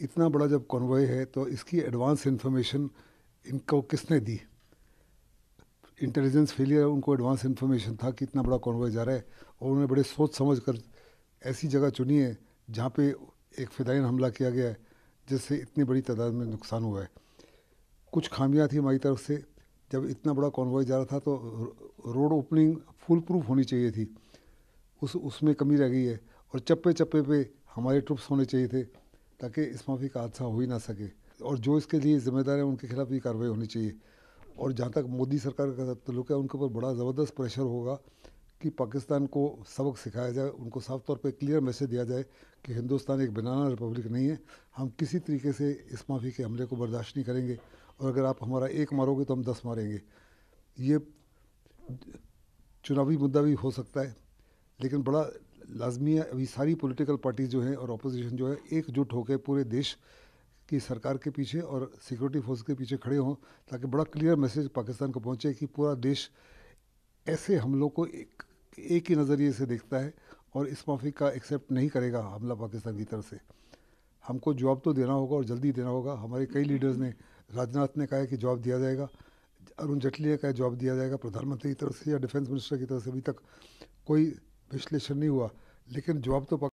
इतना बड़ा जब कॉन्वॉय है तो इसकी एडवांस इन्फॉर्मेशन इनको किसने दी इंटेलिजेंस फेलियर उनको एडवांस इन्फॉर्मेशन था कि इतना बड़ा कॉन्वॉय जा रहा है और उन्होंने बड़े सोच समझ कर ऐसी जगह चुनी है जहाँ पे एक फिदाइन हमला किया गया है जिससे इतनी बड़ी तादाद में नुकसान हुआ है कुछ खामियां थी हमारी तरफ से जब इतना बड़ा कॉन्वॉय जा रहा था तो रोड ओपनिंग फुल प्रूफ होनी चाहिए थी उस उसमें कमी रह गई है और चप्पे चप्पे पे हमारे ट्रुप्स होने चाहिए थे ताकि इस माफी का हादसा अच्छा हो ही ना सके और जो इसके लिए जिम्मेदार हैं उनके खिलाफ भी कार्रवाई होनी चाहिए और जहाँ तक मोदी सरकार का तल्लुक है उनके ऊपर बड़ा ज़बरदस्त प्रेशर होगा कि पाकिस्तान को सबक सिखाया जाए उनको साफ तौर पर क्लियर मैसेज दिया जाए कि हिंदुस्तान एक बनाना रिपब्लिक नहीं है हम किसी तरीके से इस माफी के हमले को बर्दाश्त नहीं करेंगे और अगर आप हमारा एक मारोगे तो हम दस मारेंगे ये चुनावी मुद्दा भी हो सकता है लेकिन बड़ा लाजमी है अभी सारी पॉलिटिकल पार्टीज जो हैं और अपोजिशन जो है एकजुट होकर पूरे देश की सरकार के पीछे और सिक्योरिटी फोर्स के पीछे खड़े हों ताकि बड़ा क्लियर मैसेज पाकिस्तान को पहुंचे कि पूरा देश ऐसे हमलों को एक एक ही नज़रिए से देखता है और इस माफी का एक्सेप्ट नहीं करेगा हमला पाकिस्तान की तरफ से हमको जवाब तो देना होगा और जल्दी देना होगा हमारे कई लीडर्स ने राजनाथ ने कहा है कि जवाब दिया जाएगा अरुण जेटली ने कहा जवाब दिया जाएगा प्रधानमंत्री की तरफ से या डिफेंस मिनिस्टर की तरफ से अभी तक कोई विश्लेषण नहीं हुआ लेकिन जॉब तो